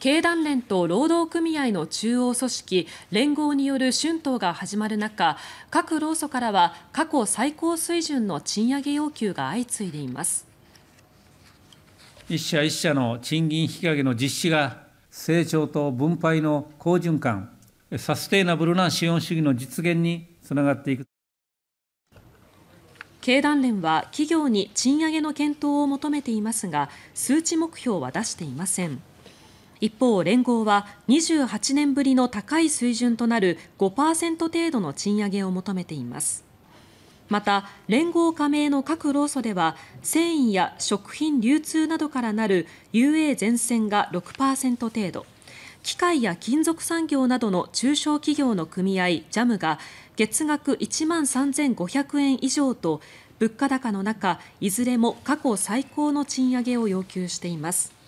経団連と労働組合の中央組織連合による春闘が始まる中各労組からは過去最高水準の賃上げ要求が相次いでいます一社一社の賃金引き上げの実施が成長と分配の好循環サステイナブルな資本主義の実現につながっていく経団連は企業に賃上げの検討を求めていますが数値目標は出していません。一方、連合は28年ぶりの高い水準となる5％程度の賃上げを求めています。また、連合加盟の各労組では繊維や食品流通などからなる UA 全線が6%程度機械や金属産業などの中小企業の組合 JAM が月額1万3500円以上と物価高の中いずれも過去最高の賃上げを要求しています。